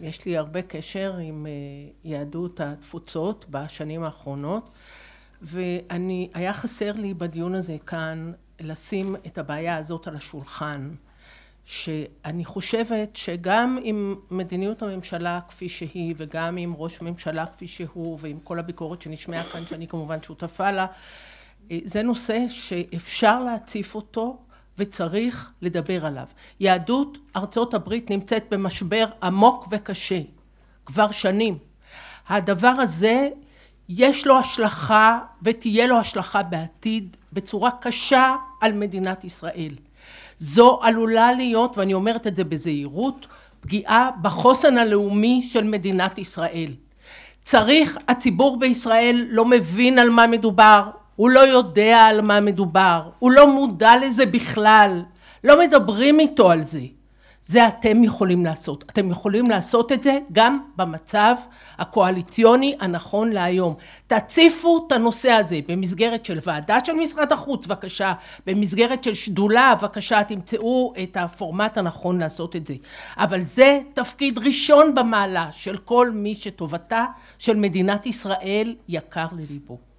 יש לי הרבה קשר עם אה, יהדות התפוצות בשנים האחרונות, ואני, היה חסר לי בדיון הזה כאן לשים את הבעיה הזאת על השולחן, שאני חושבת שגם עם מדיניות הממשלה כפי שהיא, וגם עם ראש ממשלה כפי שהוא, ועם כל הביקורת שנשמעה כאן, שאני כמובן שותפה לה, אה, זה נושא שאפשר להציף אותו וצריך לדבר עליו. יהדות ארצות הברית נמצאת במשבר עמוק וקשה כבר שנים. הדבר הזה יש לו השלכה ותהיה לו השלכה בעתיד בצורה קשה על מדינת ישראל. זו עלולה להיות, ואני אומרת את זה בזהירות, פגיעה בחוסן הלאומי של מדינת ישראל. צריך, הציבור בישראל לא מבין על מה מדובר, הוא לא יודע על מה מדובר, הוא לא מודע לזה בכלל, לא מדברים איתו על זה. זה אתם יכולים לעשות. אתם יכולים לעשות את זה גם במצב הקואליציוני הנכון להיום. תציפו את הנושא הזה במסגרת של ועדה של משרד החוץ, בבקשה, במסגרת של שדולה, בבקשה, תמצאו את הפורמט הנכון לעשות את זה. אבל זה תפקיד ראשון במעלה של כל מי שטובתה של מדינת ישראל יקר לליבו.